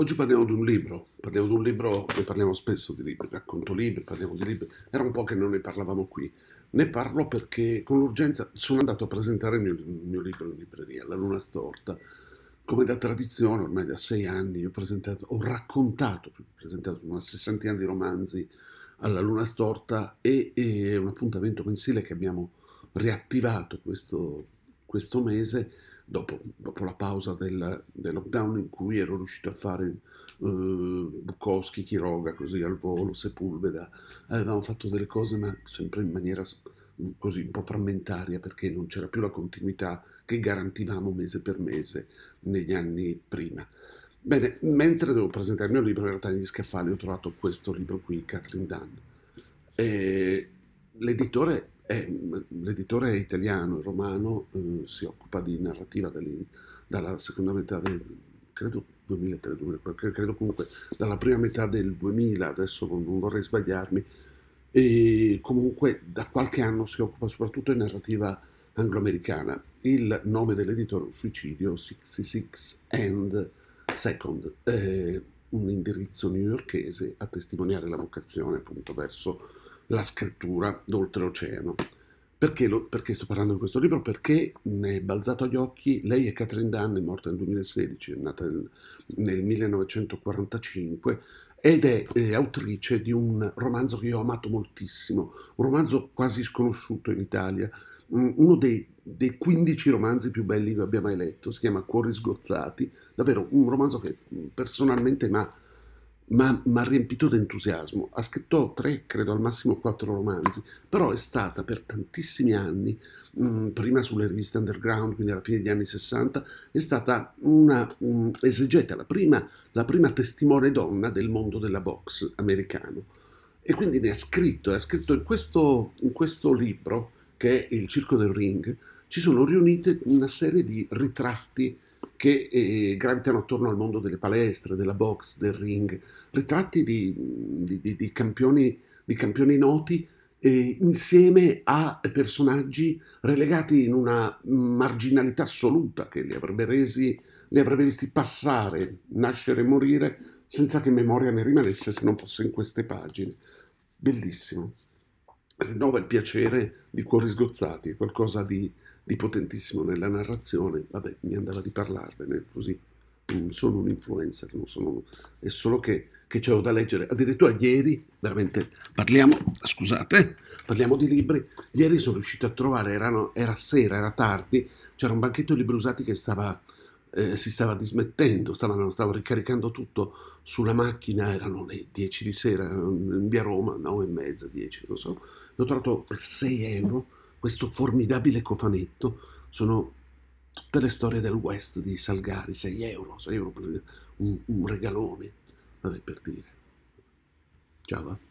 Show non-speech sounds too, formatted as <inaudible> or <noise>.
Oggi parliamo di un libro, parliamo di un libro, ne parliamo spesso di libri, racconto libri, parliamo di libri, era un po' che non ne parlavamo qui. Ne parlo perché con l'urgenza sono andato a presentare il mio, il mio libro in libreria, La Luna Storta, come da tradizione ormai da sei anni ho, presentato, ho raccontato, ho presentato una sessantina di romanzi alla Luna Storta e, e un appuntamento mensile che abbiamo riattivato questo, questo mese dopo, dopo la pausa del, del, lockdown in cui ero riuscito a fare uh, Bukowski, Chiroga, così al volo, Sepulveda, avevamo fatto delle cose ma sempre in maniera così un po' frammentaria perché non c'era più la continuità che garantivamo mese per mese negli anni prima. Bene, mentre devo presentare il mio libro, in realtà negli scaffali ho trovato questo libro qui, Catherine Dunn. E l'editore eh, l'editore è italiano, romano, eh, si occupa di narrativa dagli, dalla seconda metà del, credo 2003, 2004, credo comunque dalla prima metà del 2000, adesso non vorrei sbagliarmi, e comunque da qualche anno si occupa soprattutto di narrativa angloamericana. Il nome dell'editore è suicidio, 66 and Second, eh, un indirizzo newyorchese a testimoniare la vocazione appunto verso la scrittura d'oltreoceano. Perché, lo, perché sto parlando di questo libro? Perché mi è balzato agli occhi, lei è Catherine Dunn, è morta nel 2016, è nata nel, nel 1945, ed è, è autrice di un romanzo che io ho amato moltissimo, un romanzo quasi sconosciuto in Italia, uno dei, dei 15 romanzi più belli che abbia mai letto, si chiama Cuori sgozzati, davvero un romanzo che personalmente mi ha ma, ma riempito d'entusiasmo. Ha scritto tre, credo al massimo quattro romanzi, però è stata per tantissimi anni, mh, mm, prima sulle riviste underground, quindi alla fine degli anni 60, è stata una mh, esegeta, la prima, la prima testimone donna del mondo della box americano. E quindi ne ha scritto, ha scritto in questo, in questo libro, che è Il Circo del Ring, ci sono riunite una serie di ritratti che eh, gravitano attorno al mondo delle palestre, della box, del ring, ritratti di, di, di, campioni, di campioni, noti eh, insieme a personaggi relegati in una marginalità assoluta che li avrebbe, resi, li avrebbe visti passare, nascere e morire senza che memoria ne rimanesse se non fosse in queste pagine. Bellissimo rinnova <clears throat> il piacere di cuori sgozzati, qualcosa di, di potentissimo nella narrazione. Vabbè, mi andava di parlarvene così. Non sono un influencer, non sono, è solo che, che c'avevo da leggere. Addirittura ieri, veramente, parliamo, scusate, parliamo di libri. Ieri sono riuscito a trovare, erano, era sera, era tardi, c'era un banchetto di libri usati che stava eh, si stava dismettendo, stavano, stavo ricaricando tutto sulla macchina, erano le 10 di sera mm, in via Roma, 9 e mezza, 10, non so, l'ho trovato per 6 euro questo formidabile cofanetto, sono tutte le storie del West di Salgari, 6 euro, 6 euro per un, un regalone, vabbè per dire. Ciao.